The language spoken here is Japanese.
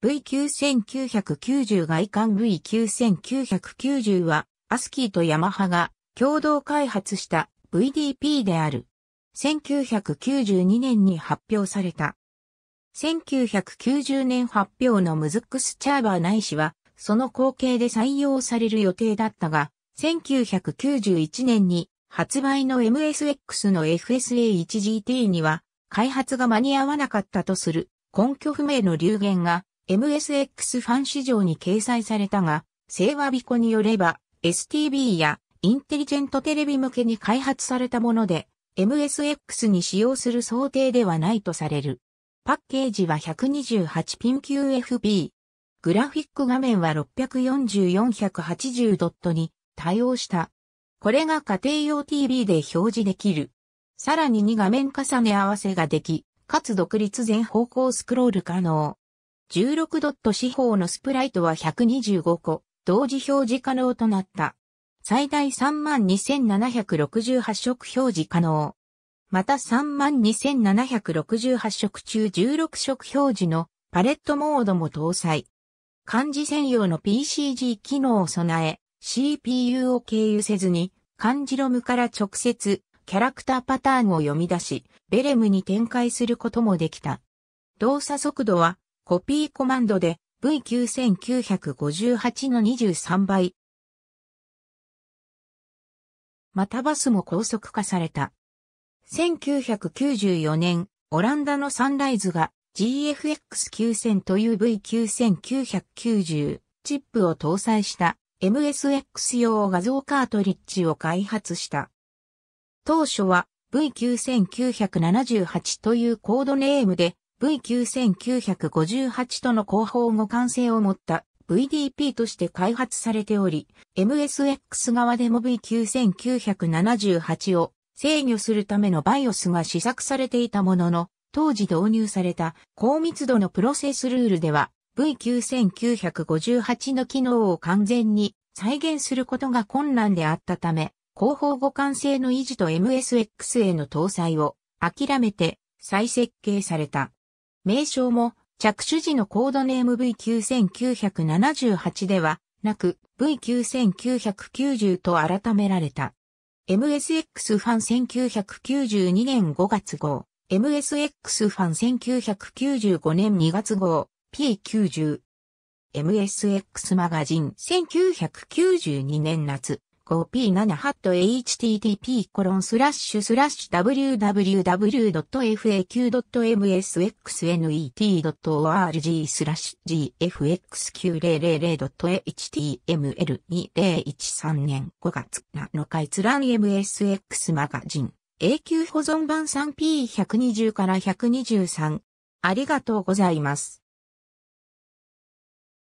V9990 外観 V9990 は、アスキーとヤマハが共同開発した VDP である。1992年に発表された。1990年発表のムズックスチャーバーないしは、その後継で採用される予定だったが、1991年に発売の MSX の FSA1GT には、開発が間に合わなかったとする根拠不明の流言が MSX ファン市場に掲載されたが、セイワビコによれば、STB やインテリジェントテレビ向けに開発されたもので、MSX に使用する想定ではないとされる。パッケージは128ピン QFB。グラフィック画面は 640×480 ドットに対応した。これが家庭用 TV で表示できる。さらに2画面重ね合わせができ、かつ独立全方向スクロール可能。16ドット四方のスプライトは125個、同時表示可能となった。最大32,768色表示可能。また32,768色中16色表示のパレットモードも搭載。漢字専用の PCG 機能を備え、CPU を経由せずに、漢字ロムから直接、キャラクターパターンを読み出し、ベレムに展開することもできた。動作速度はコピーコマンドで V9958 の23倍。またバスも高速化された。1994年、オランダのサンライズが GFX9000 という V9990 チップを搭載した MSX 用画像カートリッジを開発した。当初は V9978 というコードネームで V9958 との広報互換性を持った VDP として開発されており、MSX 側でも V9978 を制御するためのバイオスが試作されていたものの、当時導入された高密度のプロセスルールでは V9958 の機能を完全に再現することが困難であったため、広報互換性の維持と MSX への搭載を諦めて再設計された。名称も着手時のコードネーム V9978 ではなく V9990 と改められた。MSX ファン1992年5月号、MSX ファン1995年2月号、P90。MSX マガジン1992年夏。p 7 http コロンスラッシュスラッシュ www.faq.msxnet.org スラッシュ gfx9000.html2013 年5月7日閲覧 MSX マガジン永久保存版 3P120 から123ありがとうございます。